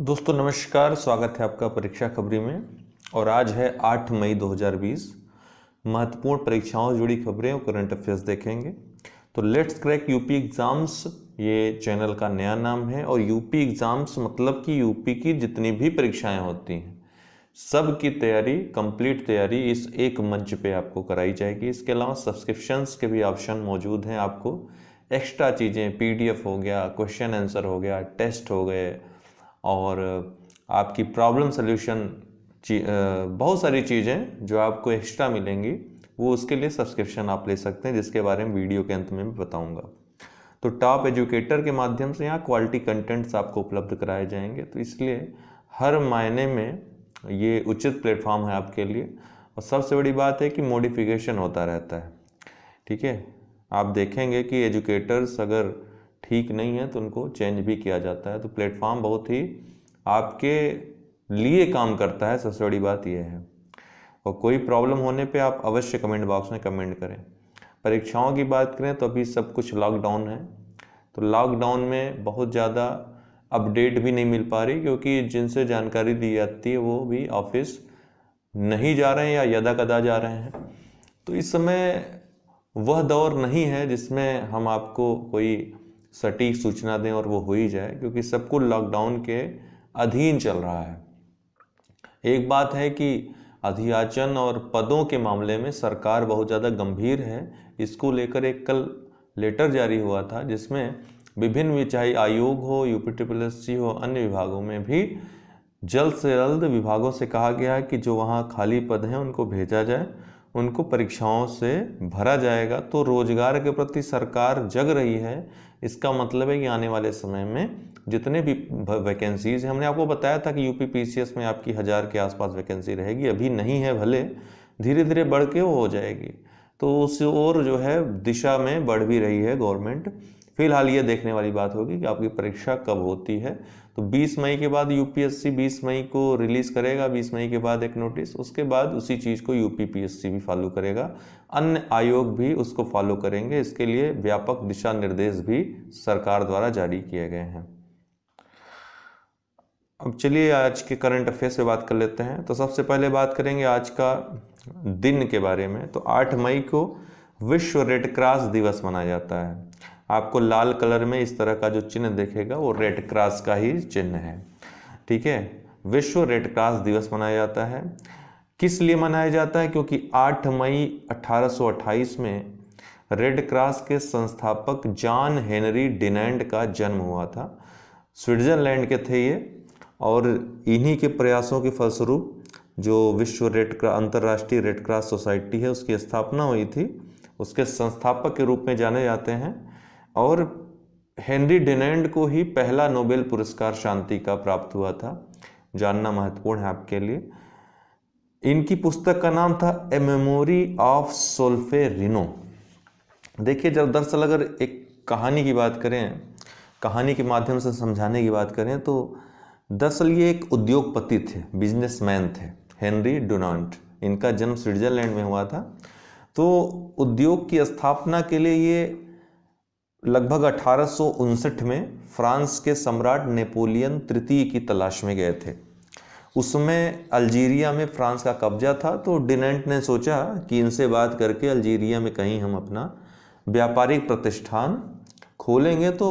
दोस्तों नमस्कार स्वागत है आपका परीक्षा खबरी में और आज है 8 मई 2020 महत्वपूर्ण परीक्षाओं से जुड़ी खबरें और करंट अफेयर्स देखेंगे तो लेट्स क्रैक यूपी एग्ज़ाम्स ये चैनल का नया नाम है और यूपी एग्ज़ाम्स मतलब कि यूपी की जितनी भी परीक्षाएं होती हैं सब की तैयारी कंप्लीट तैयारी इस एक मंच पे आपको कराई जाएगी इसके अलावा सब्सक्रिप्शंस के भी ऑप्शन मौजूद हैं आपको एक्स्ट्रा चीज़ें पीडीएफ हो गया क्वेश्चन आंसर हो गया टेस्ट हो गए और आपकी प्रॉब्लम सोल्यूशन बहुत सारी चीज़ें जो आपको एक्स्ट्रा मिलेंगी वो उसके लिए सब्सक्रिप्शन आप ले सकते हैं जिसके बारे में वीडियो के अंत में बताऊंगा तो टॉप एजुकेटर के माध्यम से यहाँ क्वालिटी कंटेंट्स आपको उपलब्ध कराए जाएंगे तो इसलिए हर मायने में ये उचित प्लेटफॉर्म है आपके लिए और सबसे बड़ी बात है कि मॉडिफिकेशन होता रहता है ठीक है आप देखेंगे कि एजुकेटर्स अगर ठीक नहीं है तो उनको चेंज भी किया जाता है तो प्लेटफॉर्म बहुत ही आपके लिए काम करता है सबसे बड़ी बात यह है और कोई प्रॉब्लम होने पे आप अवश्य कमेंट बॉक्स में कमेंट करें परीक्षाओं की बात करें तो अभी सब कुछ लॉकडाउन है तो लॉकडाउन में बहुत ज़्यादा अपडेट भी नहीं मिल पा रही क्योंकि जिनसे जानकारी दी जाती है वो भी ऑफिस नहीं जा रहे हैं या यदा कदा जा रहे हैं तो इस समय वह दौर नहीं है जिसमें हम आपको कोई सटीक सूचना दें और वो हो ही जाए क्योंकि सब कुछ लॉकडाउन के अधीन चल रहा है एक बात है कि अधियाचन और पदों के मामले में सरकार बहुत ज़्यादा गंभीर है इसको लेकर एक कल लेटर जारी हुआ था जिसमें विभिन्न चाहे आयोग हो यूपी ट्रिपल एस सी हो अन्य विभागों में भी जल्द से जल्द विभागों से कहा गया है कि जो वहाँ खाली पद हैं उनको भेजा जाए उनको परीक्षाओं से भरा जाएगा तो रोजगार के प्रति सरकार जग रही है इसका मतलब है कि आने वाले समय में जितने भी वैकेंसीज़ हैं हमने आपको बताया था कि यूपी पी में आपकी हज़ार के आसपास वैकेंसी रहेगी अभी नहीं है भले धीरे धीरे बढ़ के वो हो जाएगी तो उस ओर जो है दिशा में बढ़ भी रही है गवर्नमेंट फिलहाल ये देखने वाली बात होगी कि आपकी परीक्षा कब होती है तो 20 मई के बाद यूपीएससी 20 मई को रिलीज़ करेगा 20 मई के बाद एक नोटिस उसके बाद उसी चीज़ को यूपीपीएससी भी फॉलो करेगा अन्य आयोग भी उसको फॉलो करेंगे इसके लिए व्यापक दिशा निर्देश भी सरकार द्वारा जारी किए गए हैं अब चलिए आज के करंट अफेयर से बात कर लेते हैं तो सबसे पहले बात करेंगे आज का दिन के बारे में तो 8 मई को विश्व रेड क्रॉस दिवस मनाया जाता है आपको लाल कलर में इस तरह का जो चिन्ह देखेगा वो रेड क्रॉस का ही चिन्ह है ठीक है विश्व रेड क्रॉस दिवस मनाया जाता है किस लिए मनाया जाता है क्योंकि 8 मई 1828 में रेड क्रॉस के संस्थापक जॉन हेनरी डिनेंड का जन्म हुआ था स्विट्जरलैंड के थे ये और इन्हीं के प्रयासों के फलस्वरूप जो विश्व रेड क्रॉस अंतर्राष्ट्रीय रेड क्रॉस सोसाइटी है उसकी स्थापना हुई थी उसके संस्थापक के रूप में जाने जाते हैं और हेनरी डेनेंड को ही पहला नोबेल पुरस्कार शांति का प्राप्त हुआ था जानना महत्वपूर्ण है आपके लिए इनकी पुस्तक का नाम था a memory of Solferino देखिए जब दरअसल अगर एक कहानी की बात करें कहानी के माध्यम से समझाने की बात करें तो दरअसल ये एक उद्योगपति थे बिजनेसमैन थे हेनरी डोनाल्ट इनका जन्म स्विट्जरलैंड में हुआ था तो उद्योग की स्थापना के लिए ये लगभग अठारह में फ्रांस के सम्राट नेपोलियन तृतीय की तलाश में गए थे उसमें अल्जीरिया में फ्रांस का कब्जा था तो डिनेंट ने सोचा कि इनसे बात करके अल्जीरिया में कहीं हम अपना व्यापारिक प्रतिष्ठान खोलेंगे तो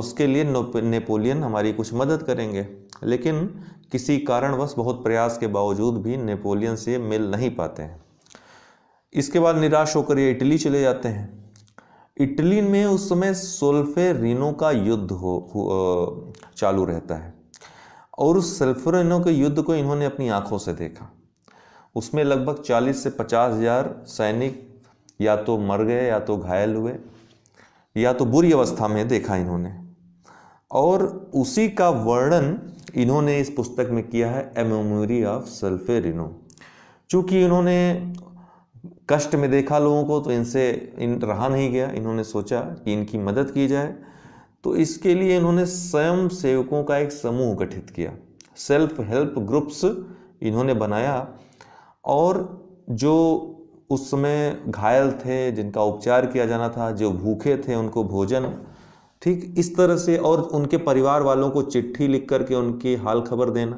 उसके लिए नेपोलियन हमारी कुछ मदद करेंगे लेकिन किसी कारणवश बहुत प्रयास के बावजूद भी नेपोलियन से मिल नहीं पाते हैं इसके बाद निराश होकर ये इटली चले जाते हैं इटली में उस समय सोल्फेरिनो का युद्ध हो, हो चालू रहता है और उस सल्फेरिनो के युद्ध को इन्होंने अपनी आंखों से देखा उसमें लगभग 40 से पचास हज़ार सैनिक या तो मर गए या तो घायल हुए या तो बुरी अवस्था में देखा इन्होंने और उसी का वर्णन इन्होंने इस पुस्तक में किया है ए मेमोरी ऑफ सल्फेरिनो चूँकि इन्होंने कष्ट में देखा लोगों को तो इनसे इन रहा नहीं गया इन्होंने सोचा कि इनकी मदद की जाए तो इसके लिए इन्होंने स्वयं सेवकों का एक समूह गठित किया सेल्फ हेल्प ग्रुप्स इन्होंने बनाया और जो उस समय घायल थे जिनका उपचार किया जाना था जो भूखे थे उनको भोजन ठीक इस तरह से और उनके परिवार वालों को चिट्ठी लिख करके उनकी हाल खबर देना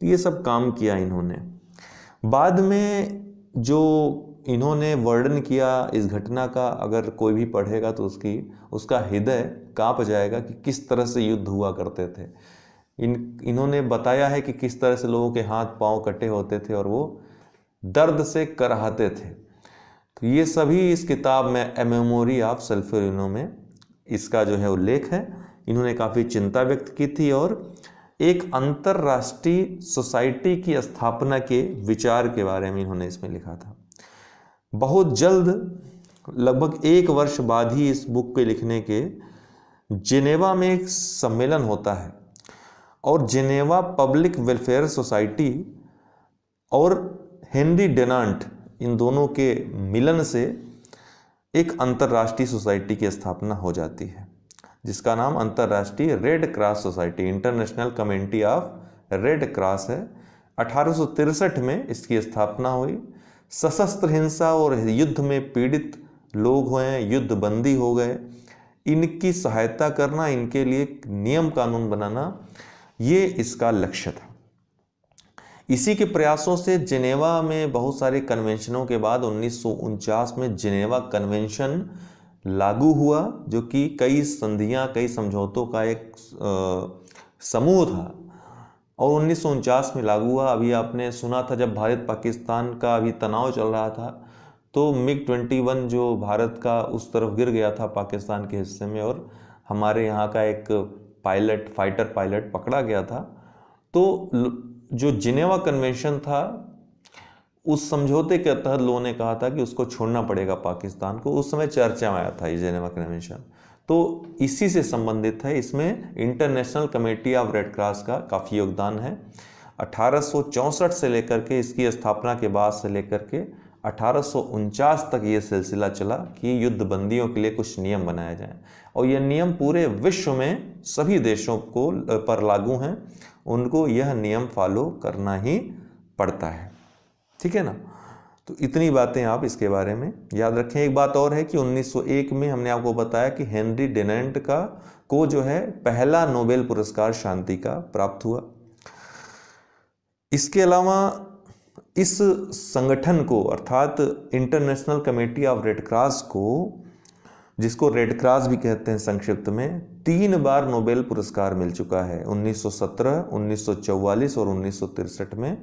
तो ये सब काम किया इन्होंने बाद में जो इन्होंने वर्णन किया इस घटना का अगर कोई भी पढ़ेगा तो उसकी उसका हृदय कांप जाएगा कि किस तरह से युद्ध हुआ करते थे इन इन्होंने बताया है कि किस तरह से लोगों के हाथ पांव कटे होते थे और वो दर्द से कराहते थे तो ये सभी इस किताब में ए मेमोरी ऑफ सल्फ्यूरिनो में इसका जो है उल्लेख है इन्होंने काफ़ी चिंता व्यक्त की थी और एक अंतर्राष्ट्रीय सोसाइटी की स्थापना के विचार के बारे में इन्होंने इसमें लिखा था बहुत जल्द लगभग एक वर्ष बाद ही इस बुक के लिखने के जिनेवा में एक सम्मेलन होता है और जिनेवा पब्लिक वेलफेयर सोसाइटी और हेनरी डेनांट इन दोनों के मिलन से एक अंतर्राष्ट्रीय सोसाइटी की स्थापना हो जाती है जिसका नाम अंतर्राष्ट्रीय red cross society international committee of red cross है अठारह में इसकी स्थापना हुई सशस्त्र हिंसा और युद्ध में पीड़ित लोग हुए युद्धबंदी हो गए इनकी सहायता करना इनके लिए नियम कानून बनाना ये इसका लक्ष्य था इसी के प्रयासों से जिनेवा में बहुत सारे कन्वेंशनों के बाद उन्नीस में जिनेवा कन्वेंशन लागू हुआ जो कि कई संधियां कई समझौतों का एक समूह था और उन्नीस में लागू हुआ अभी आपने सुना था जब भारत पाकिस्तान का अभी तनाव चल रहा था तो मिग 21 जो भारत का उस तरफ गिर गया था पाकिस्तान के हिस्से में और हमारे यहाँ का एक पायलट फाइटर पायलट पकड़ा गया था तो जो जिनेवा कन्वेंशन था उस समझौते के तहत लोगों ने कहा था कि उसको छोड़ना पड़ेगा पाकिस्तान को उस समय चर्चा में आया था ये जिनेवा कन्वेंशन तो इसी से संबंधित है इसमें international committee of red cross का काफ़ी योगदान है अठारह से लेकर के इसकी स्थापना के बाद से लेकर के अठारह तक ये सिलसिला चला कि युद्धबंदियों के लिए कुछ नियम बनाए जाएं और यह नियम पूरे विश्व में सभी देशों को पर लागू हैं उनको यह नियम फॉलो करना ही पड़ता है ठीक है ना तो इतनी बातें आप इसके बारे में याद रखें एक बात और है कि 1901 में हमने आपको बताया कि हेनरी डेनेंट का को जो है पहला नोबेल पुरस्कार शांति का प्राप्त हुआ इसके अलावा इस संगठन को अर्थात international committee of red cross को जिसको रेड क्रॉस भी कहते हैं संक्षिप्त में तीन बार नोबेल पुरस्कार मिल चुका है 1917, 1944 और उन्नीस में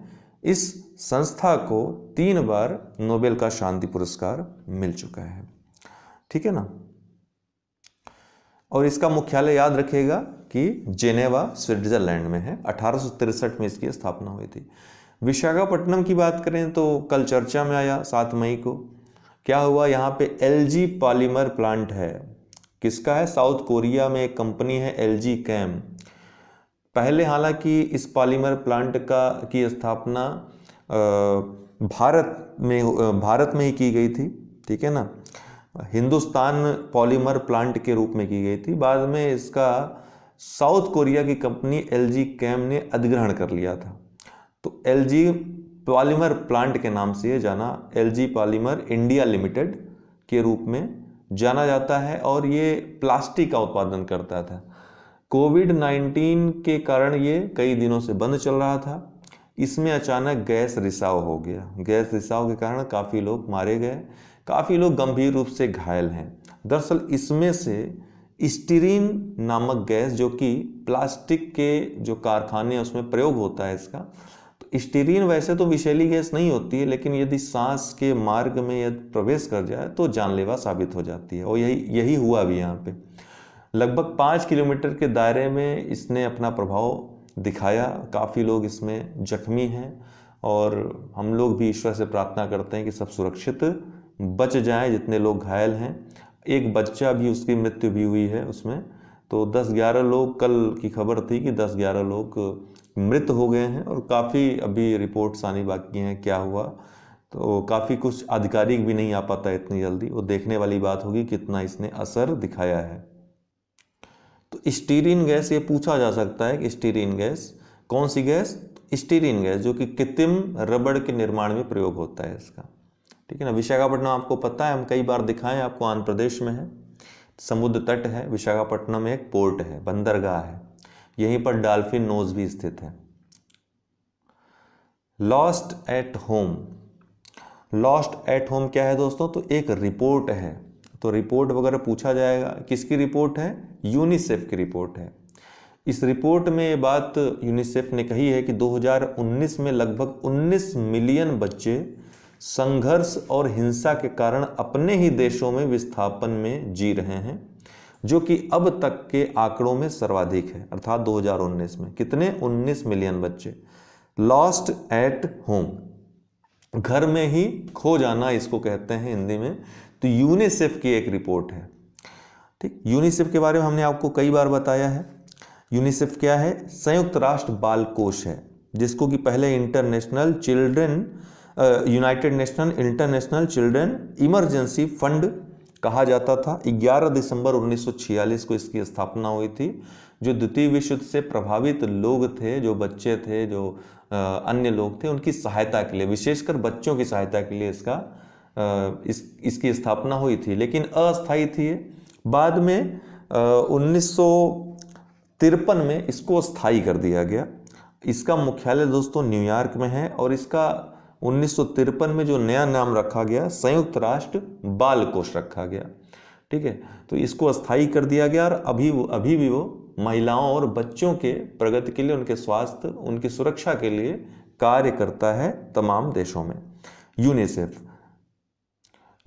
इस संस्था को तीन बार नोबेल का शांति पुरस्कार मिल चुका है ठीक है ना और इसका मुख्यालय याद रखिएगा कि जेनेवा स्विट्जरलैंड में है अठारह में इसकी स्थापना हुई थी विशाखापट्टनम की बात करें तो कल चर्चा में आया सात मई को क्या हुआ यहाँ पे एलजी पॉलीमर प्लांट है किसका है साउथ कोरिया में एक कंपनी है एलजी कैम पहले हालांकि इस पॉलीमर प्लांट का की स्थापना भारत में भारत में ही की गई थी ठीक है ना हिंदुस्तान पॉलीमर प्लांट के रूप में की गई थी बाद में इसका साउथ कोरिया की कंपनी एल जी कैम ने अधिग्रहण कर लिया था तो एल जी पॉलीमर प्लांट के नाम से जाना L G polymer India limited के रूप में जाना जाता है और ये प्लास्टिक का उत्पादन करता था कोविड 19 के कारण ये कई दिनों से बंद चल रहा था इसमें अचानक गैस रिसाव हो गया गैस रिसाव के कारण काफ़ी लोग मारे गए काफ़ी लोग गंभीर रूप से घायल हैं दरअसल इसमें से स्टीरिन नामक गैस जो कि प्लास्टिक के जो कारखाने उसमें प्रयोग होता है इसका तो स्टीरिन वैसे तो विषैली गैस नहीं होती है लेकिन यदि सांस के मार्ग में यदि प्रवेश कर जाए तो जानलेवा साबित हो जाती है और यही यही हुआ भी यहाँ पर लगभग पाँच किलोमीटर के दायरे में इसने अपना प्रभाव दिखाया काफ़ी लोग इसमें जख्मी हैं और हम लोग भी ईश्वर से प्रार्थना करते हैं कि सब सुरक्षित बच जाएं जितने लोग घायल हैं एक बच्चा भी उसकी मृत्यु भी हुई है उसमें तो 10-11 लोग कल की खबर थी कि 10-11 लोग मृत हो गए हैं और काफ़ी अभी रिपोर्ट्स आनी बाकी हैं क्या हुआ तो काफ़ी कुछ आधिकारिक भी नहीं आ पाता इतनी जल्दी वो देखने वाली बात होगी कितना इसने असर दिखाया है तो स्टीरिन गैस ये पूछा जा सकता है कि स्टीरिन गैस कौन सी गैस स्टीरिन गैस जो कि कृत्रिम रबड़ के निर्माण में प्रयोग होता है इसका ठीक है ना विशाखापट्टनम आपको पता है हम कई बार दिखाएं आपको आंध्र प्रदेश में है समुद्र तट है विशाखापट्टनम एक पोर्ट है बंदरगाह है यहीं पर डाल्फिन नोज भी स्थित है lost at home lost at home क्या है दोस्तों तो एक रिपोर्ट है तो रिपोर्ट वगैरह पूछा जाएगा किसकी रिपोर्ट है यूनिसेफ की रिपोर्ट है इस रिपोर्ट में ये बात यूनिसेफ ने कही है कि 2019 में लगभग 19 मिलियन बच्चे संघर्ष और हिंसा के कारण अपने ही देशों में विस्थापन में जी रहे हैं जो कि अब तक के आंकड़ों में सर्वाधिक है अर्थात 2019 में कितने 19 मिलियन बच्चे लॉस्ट एट होम घर में ही खो जाना इसको कहते हैं हिंदी में तो यूनिसेफ की एक रिपोर्ट है ठीक यूनिसेफ के बारे में हमने आपको कई बार बताया है यूनिसेफ क्या है संयुक्त राष्ट्र बाल कोष है जिसको कि पहले international children united national international children emergency fund कहा जाता था 11 दिसंबर 1946 को इसकी स्थापना हुई थी जो द्वितीय विश्व युद्ध से प्रभावित लोग थे जो बच्चे थे जो अन्य लोग थे उनकी सहायता के लिए विशेषकर बच्चों की सहायता के लिए इसका इस इसकी स्थापना हुई थी लेकिन अस्थाई थी बाद में उन्नीस तिरपन में इसको स्थायी कर दिया गया इसका मुख्यालय दोस्तों न्यूयॉर्क में है और इसका उन्नीस में जो नया नाम रखा गया संयुक्त राष्ट्र बाल कोष रखा गया ठीक है तो इसको स्थायी कर दिया गया और अभी अभी भी वो महिलाओं और बच्चों के प्रगति के लिए उनके स्वास्थ्य उनकी सुरक्षा के लिए कार्य करता है तमाम देशों में यूनिसेफ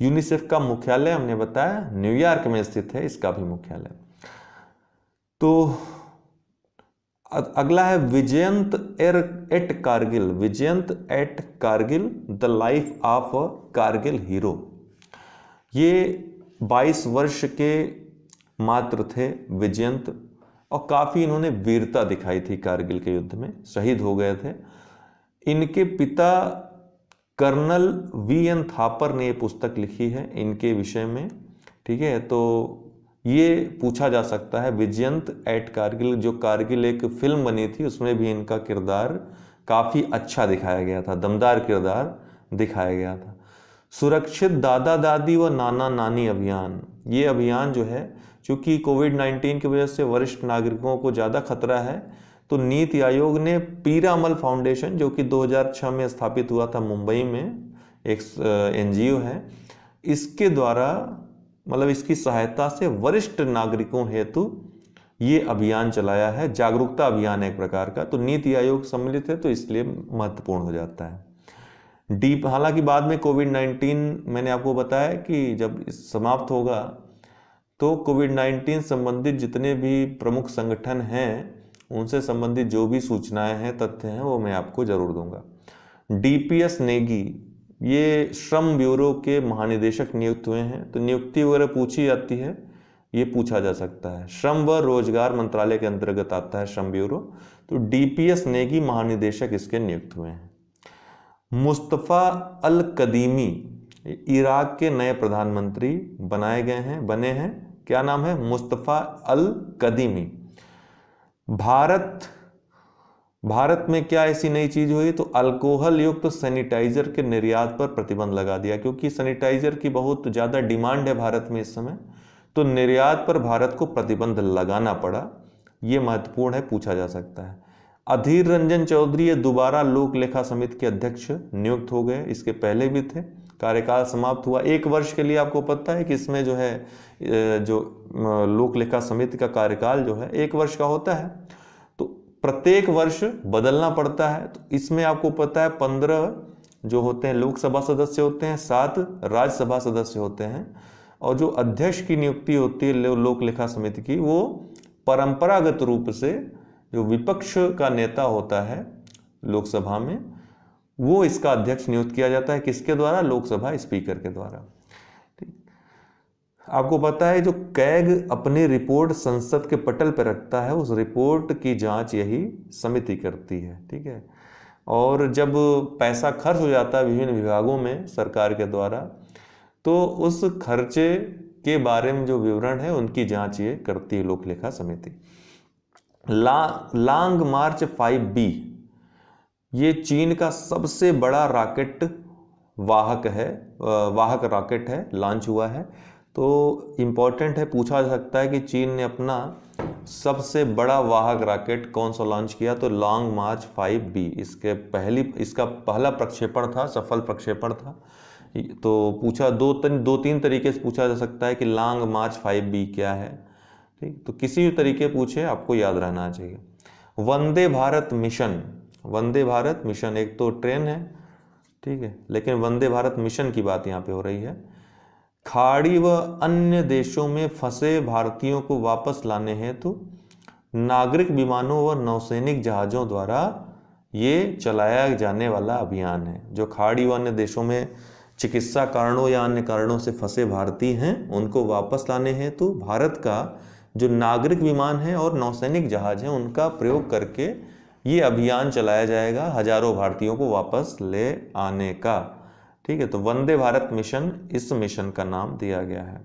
यूनिसेफ का मुख्यालय हमने बताया न्यूयॉर्क में स्थित है इसका भी मुख्यालय तो अगला है विजयंत एर at Kargil Vijayant at Kargil the life of a Kargil hero ये 22 वर्ष के मात्र थे विजयंत और काफ़ी इन्होंने वीरता दिखाई थी कारगिल के युद्ध में शहीद हो गए थे इनके पिता कर्नल वी एन थापर ने ये पुस्तक लिखी है इनके विषय में ठीक है तो ये पूछा जा सकता है विजयंत एट कारगिल जो कारगिल एक फिल्म बनी थी उसमें भी इनका किरदार काफ़ी अच्छा दिखाया गया था दमदार किरदार दिखाया गया था सुरक्षित दादा दादी व नाना नानी अभियान ये अभियान जो है चूँकि कोविड 19 की वजह से वरिष्ठ नागरिकों को ज़्यादा खतरा है तो नीति आयोग ने पीरामल फाउंडेशन जो कि 2006 में स्थापित हुआ था मुंबई में एक एन है इसके द्वारा मतलब इसकी सहायता से वरिष्ठ नागरिकों हेतु ये अभियान चलाया है जागरूकता अभियान है एक प्रकार का तो नीति आयोग सम्मिलित है तो इसलिए महत्वपूर्ण हो जाता है डीप हालांकि बाद में कोविड 19 मैंने आपको बताया कि जब समाप्त होगा तो कोविड 19 संबंधित जितने भी प्रमुख संगठन हैं उनसे संबंधित जो भी सूचनाएं हैं तथ्य हैं वो मैं आपको ज़रूर दूंगा डीपीएस नेगी ये श्रम ब्यूरो के महानिदेशक नियुक्त हुए हैं तो नियुक्ति वगैरह पूछी जाती है ये पूछा जा सकता है श्रम व रोजगार मंत्रालय के अंतर्गत आता है श्रम ब्यूरो तो डीपीएस नेगी महानिदेशक इसके नियुक्त हुए हैं मुस्तफ़ा अल कदीमी इराक के नए प्रधानमंत्री बनाए गए हैं बने हैं क्या नाम है मुस्तफ़ा अल कदीमी भारत भारत में क्या ऐसी नई चीज हुई तो अल्कोहल युक्त तो सैनिटाइजर के निर्यात पर प्रतिबंध लगा दिया क्योंकि सैनिटाइजर की बहुत ज़्यादा डिमांड है भारत में इस समय तो निर्यात पर भारत को प्रतिबंध लगाना पड़ा ये महत्वपूर्ण है पूछा जा सकता है अधीर रंजन चौधरी दोबारा लोक लेखा समिति के अध्यक्ष नियुक्त हो गए इसके पहले भी थे कार्यकाल समाप्त हुआ एक वर्ष के लिए आपको पता है कि इसमें जो है जो लोक लेखा समिति का कार्यकाल जो है एक वर्ष का होता है तो प्रत्येक वर्ष बदलना पड़ता है तो इसमें आपको पता है पंद्रह जो होते हैं लोकसभा सदस्य होते हैं सात राज्यसभा सदस्य होते हैं और जो अध्यक्ष की नियुक्ति होती है लोक लेखा समिति की वो परंपरागत रूप से जो विपक्ष का नेता होता है लोकसभा में वो इसका अध्यक्ष नियुक्त किया जाता है किसके द्वारा लोकसभा स्पीकर के द्वारा आपको पता है जो कैग अपनी रिपोर्ट संसद के पटल पर रखता है उस रिपोर्ट की जांच यही समिति करती है ठीक है और जब पैसा खर्च हो जाता है विभिन्न विभागों में सरकार के द्वारा तो उस खर्चे के बारे में जो विवरण है उनकी जांच ये करती है लोकलेखा समिति ला, लांग मार्च फाइव बी ये चीन का सबसे बड़ा राकेट वाहक है वाहक राकेट है लॉन्च हुआ है तो इम्पॉर्टेंट है पूछा जा सकता है कि चीन ने अपना सबसे बड़ा वाहक राकेट कौन सा लॉन्च किया तो लॉन्ग मार्च 5B इसके पहली इसका पहला प्रक्षेपण था सफल प्रक्षेपण था तो पूछा दो तीन दो तीन तरीके से पूछा जा सकता है कि लॉन्ग मार्च 5B क्या है ठीक तो किसी भी तरीके पूछे आपको याद रहना चाहिए वंदे भारत मिशन वंदे भारत मिशन एक तो ट्रेन है ठीक है लेकिन वंदे भारत मिशन की बात यहाँ पे हो रही है खाड़ी व अन्य देशों में फंसे भारतीयों को वापस लाने हेतु तो नागरिक विमानों व नौसैनिक जहाज़ों द्वारा ये चलाया जाने वाला अभियान है जो खाड़ी व अन्य देशों में चिकित्सा कारणों या अन्य कारणों से फंसे भारतीय हैं उनको वापस लाने हैं तो भारत का जो नागरिक विमान है और नौसैनिक जहाज़ हैं उनका प्रयोग करके ये अभियान चलाया जाएगा हजारों भारतीयों को वापस ले आने का ठीक है तो वंदे भारत मिशन इस मिशन का नाम दिया गया है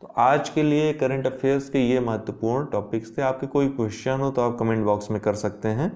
तो आज के लिए करंट अफेयर्स के ये महत्वपूर्ण टॉपिक्स थे आपके कोई क्वेश्चन हो तो आप कमेंट बॉक्स में कर सकते हैं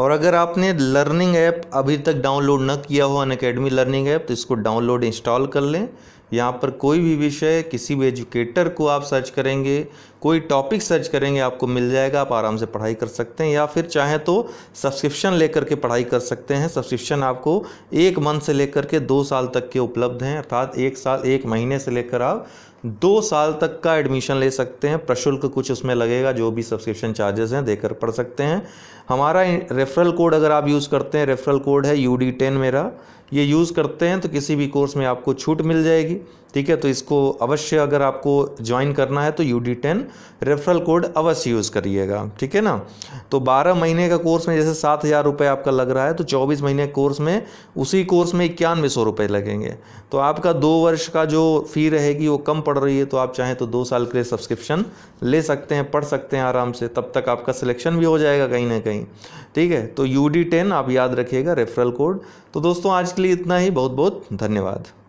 और अगर आपने लर्निंग ऐप अभी तक डाउनलोड न किया हो अन अकेडमी लर्निंग ऐप तो इसको डाउनलोड इंस्टॉल कर लें यहाँ पर कोई भी विषय किसी भी एजुकेटर को आप सर्च करेंगे कोई टॉपिक सर्च करेंगे आपको मिल जाएगा आप आराम से पढ़ाई कर सकते हैं या फिर चाहें तो सब्सक्रिप्शन लेकर के पढ़ाई कर सकते हैं सब्सक्रिप्शन आपको एक मंथ से लेकर के दो साल तक के उपलब्ध हैं अर्थात एक साल एक महीने से लेकर आप दो साल तक का एडमिशन ले सकते हैं प्रशुल्क कुछ उसमें लगेगा जो भी सब्सक्रिप्शन चार्जेस हैं देकर पढ़ सकते हैं हमारा रेफरल कोड अगर आप यूज़ करते हैं रेफरल कोड है यू डी टेन मेरा ये यूज़ करते हैं तो किसी भी कोर्स में आपको छूट मिल जाएगी ठीक है तो इसको अवश्य अगर आपको ज्वाइन करना है तो U D ten referral code अवश्य यूज़ करिएगा ठीक है ना तो 12 महीने का कोर्स में जैसे सात हज़ार रुपये आपका लग रहा है तो 24 महीने कोर्स में उसी कोर्स में इक्यानवे सौ रुपये लगेंगे तो आपका दो वर्ष का जो फ़ी रहेगी वो कम पड़ रही है तो आप चाहें तो दो साल के लिए सब्सक्रिप्शन ले सकते हैं पढ़ सकते हैं आराम से तब तक आपका सिलेक्शन भी हो जाएगा कहीं ना कहीं ठीक है तो यू डी टेन आप याद रखिएगा रेफरल कोड तो दोस्तों आज के लिए इतना ही बहुत बहुत धन्यवाद